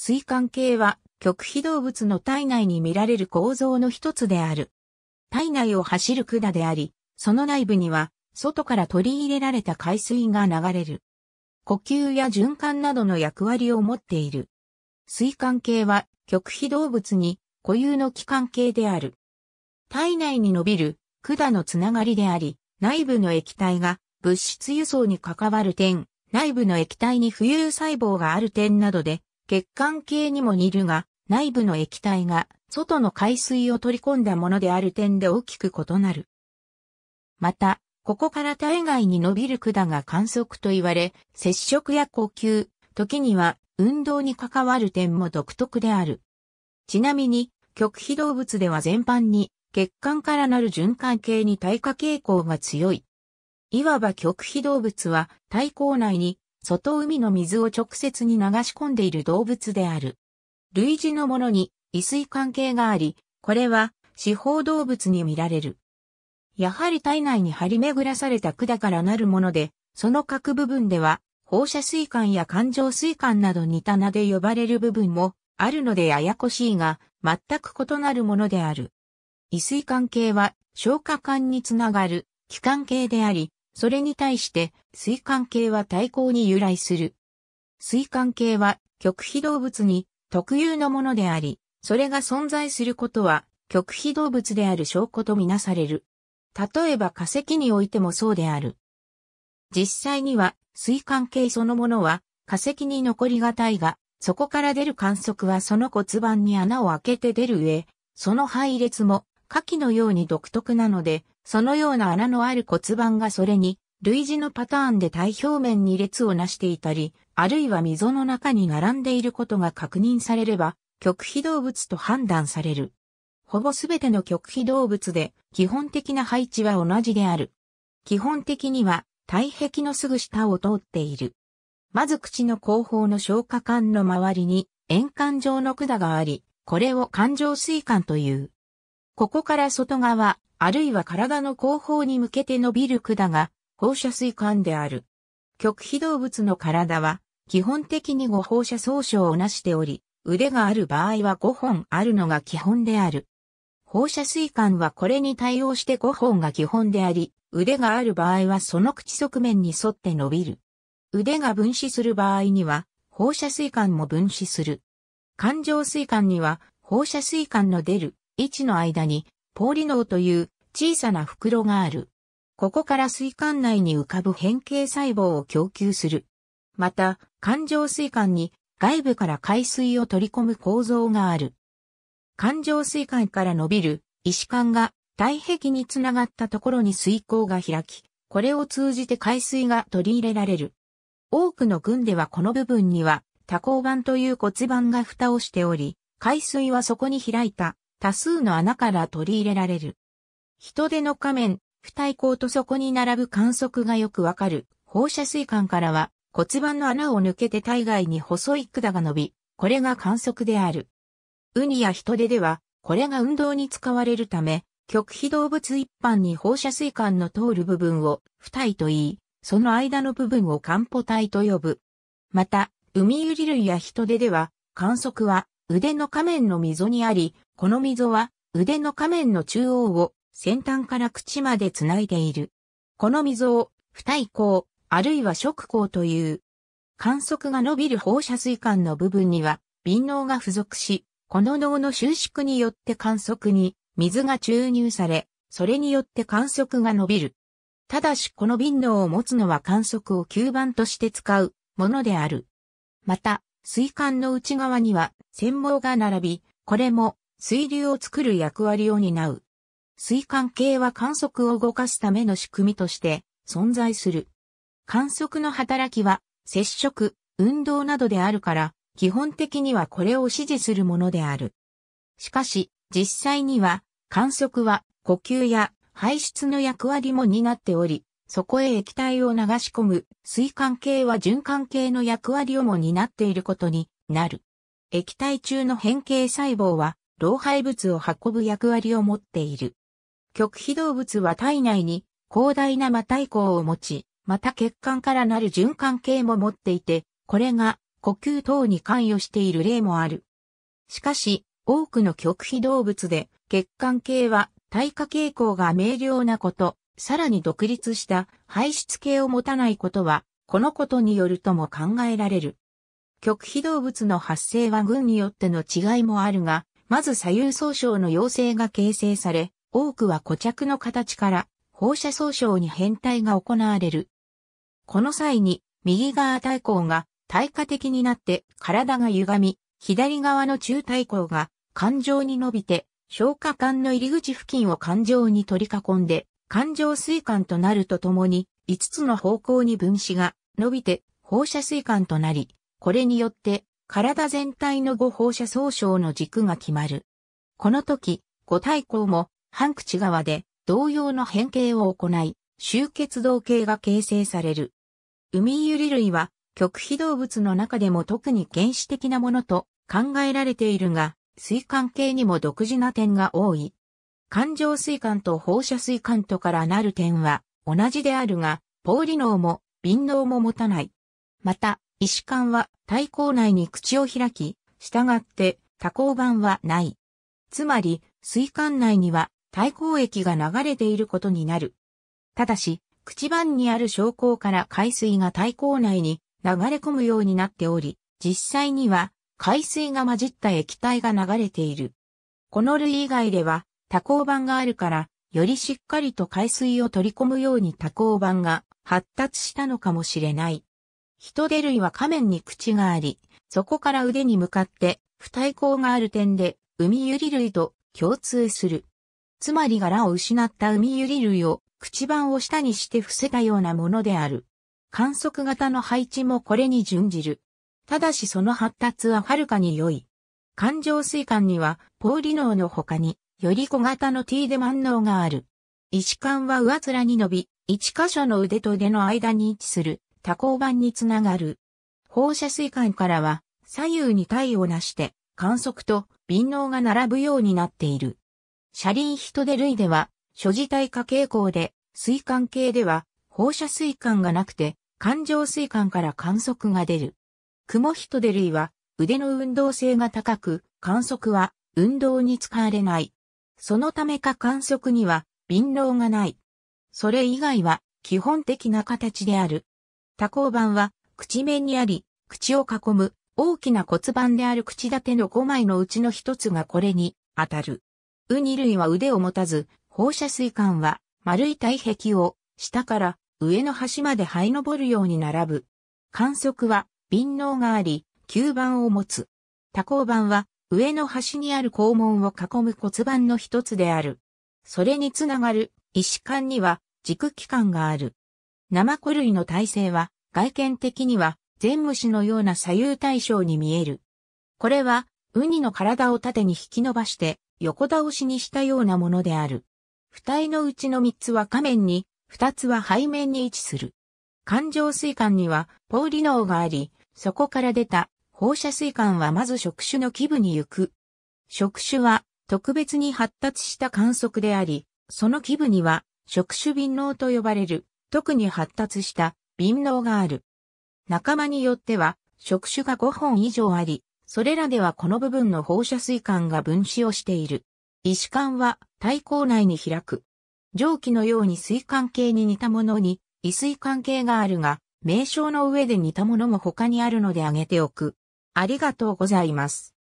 水管系は極秘動物の体内に見られる構造の一つである。体内を走る管であり、その内部には外から取り入れられた海水が流れる。呼吸や循環などの役割を持っている。水管系は極秘動物に固有の器官系である。体内に伸びる管のつながりであり、内部の液体が物質輸送に関わる点、内部の液体に浮遊細胞がある点などで血管系にも似るが、内部の液体が外の海水を取り込んだものである点で大きく異なる。また、ここから体外に伸びる管が観測と言われ、接触や呼吸、時には運動に関わる点も独特である。ちなみに、極秘動物では全般に血管からなる循環系に耐火傾向が強い。いわば極秘動物は体口内に外海の水を直接に流し込んでいる動物である。類似のものに異水関係があり、これは四方動物に見られる。やはり体内に張り巡らされた管からなるもので、その各部分では放射水管や環状水管など似た名で呼ばれる部分もあるのでややこしいが、全く異なるものである。異水管系は消化管につながる気管系であり、それに対して、水管系は対抗に由来する。水管系は極秘動物に特有のものであり、それが存在することは極秘動物である証拠とみなされる。例えば化石においてもそうである。実際には水管系そのものは化石に残りがたいが、そこから出る観測はその骨盤に穴を開けて出る上、その配列も下記のように独特なので、そのような穴のある骨盤がそれに、類似のパターンで体表面に列をなしていたり、あるいは溝の中に並んでいることが確認されれば、極秘動物と判断される。ほぼすべての極秘動物で、基本的な配置は同じである。基本的には、体壁のすぐ下を通っている。まず口の後方の消化管の周りに、円管状の管があり、これを環状水管という。ここから外側、あるいは体の後方に向けて伸びる管が放射水管である。極秘動物の体は基本的に5放射総称をなしており、腕がある場合は5本あるのが基本である。放射水管はこれに対応して5本が基本であり、腕がある場合はその口側面に沿って伸びる。腕が分子する場合には、放射水管も分子する。環状水管には、放射水管の出る位置の間にポーリノーという小さな袋がある。ここから水管内に浮かぶ変形細胞を供給する。また、環状水管に外部から海水を取り込む構造がある。環状水管から伸びる石管が体壁につながったところに水口が開き、これを通じて海水が取り入れられる。多くの群ではこの部分には多孔板という骨盤が蓋をしており、海水はそこに開いた多数の穴から取り入れられる。人手の仮面、不対抗とそこに並ぶ観測がよくわかる放射水管からは骨盤の穴を抜けて体外に細い管が伸び、これが観測である。ウニや人手では、これが運動に使われるため、極秘動物一般に放射水管の通る部分を不体と言い、その間の部分を漢歩体と呼ぶ。また、海ユリ類や人手では、観測は腕の仮面の溝にあり、この溝は腕の仮面の中央を先端から口までつないでいる。この溝を不対光、あるいは触光という。観測が伸びる放射水管の部分には、瓶脳が付属し、この脳の収縮によって観測に水が注入され、それによって観測が伸びる。ただしこの瓶脳を持つのは観測を吸盤として使うものである。また、水管の内側には繊毛が並び、これも水流を作る役割を担う。水管系は観測を動かすための仕組みとして存在する。観測の働きは接触、運動などであるから、基本的にはこれを支持するものである。しかし、実際には、観測は呼吸や排出の役割も担っており、そこへ液体を流し込む水管系は循環系の役割をも担っていることになる。液体中の変形細胞は老廃物を運ぶ役割を持っている。極非動物は体内に広大な魔体孔を持ち、また血管からなる循環系も持っていて、これが呼吸等に関与している例もある。しかし、多くの極非動物で血管系は耐火傾向が明瞭なこと、さらに独立した排出系を持たないことは、このことによるとも考えられる。極非動物の発生は群によっての違いもあるが、まず左右総称の要請が形成され、多くは固着の形から放射総称に変態が行われる。この際に右側対抗が対価的になって体が歪み、左側の中対抗が感情に伸びて消化管の入り口付近を感情に取り囲んで感情水管となるとともに5つの方向に分子が伸びて放射水管となり、これによって体全体の五放射総称の軸が決まる。この時、五対項も半口側で同様の変形を行い、集結動形が形成される。ウミユリ類は極秘動物の中でも特に原始的なものと考えられているが、水管系にも独自な点が多い。環状水管と放射水管とからなる点は同じであるが、ポーリ能も、瓶能も持たない。また、石管は対抗内に口を開き、従って多孔板はない。つまり、水管内には対抗液が流れていることになる。ただし、口板にある昇降から海水が対抗内に流れ込むようになっており、実際には海水が混じった液体が流れている。この類以外では多孔板があるから、よりしっかりと海水を取り込むように多孔板が発達したのかもしれない。人手類は仮面に口があり、そこから腕に向かって不対抗がある点で、海ゆり類と共通する。つまり柄を失った海ゆり類を口板を下にして伏せたようなものである。観測型の配置もこれに準じる。ただしその発達ははるかに良い。環状水管には、ポーリ脳の他に、より小型の T で万能がある。石管は上面に伸び、一箇所の腕と腕の間に位置する多孔板につながる。放射水管からは左右に体をなして観測と便能が並ぶようになっている。車輪人手類では所持体化傾向で、水管系では放射水管がなくて環状水管から観測が出る。雲人手類は腕の運動性が高く観測は運動に使われない。そのためか観測には便能がない。それ以外は基本的な形である。多孔板は、口面にあり、口を囲む、大きな骨盤である口立ての5枚のうちの1つがこれに当たる。ウニ類は腕を持たず、放射水管は丸い体壁を下から上の端まで這い登るように並ぶ。観測は瓶脳があり、吸盤を持つ。多孔板は上の端にある肛門を囲む骨盤の一つである。それにつながる石管には軸器官がある。ナマコ類の体勢は外見的には全虫のような左右対称に見える。これはウニの体を縦に引き伸ばして横倒しにしたようなものである。二重のうちの三つは下面に、二つは背面に位置する。環状水管にはポーリ脳があり、そこから出た放射水管はまず触手の基部に行く。触手は特別に発達した観測であり、その基部には触手便脳と呼ばれる特に発達した便能がある。仲間によっては、触手が5本以上あり、それらではこの部分の放射水管が分子をしている。石管は体口内に開く。蒸気のように水管系に似たものに、異水管系があるが、名称の上で似たものも他にあるので挙げておく。ありがとうございます。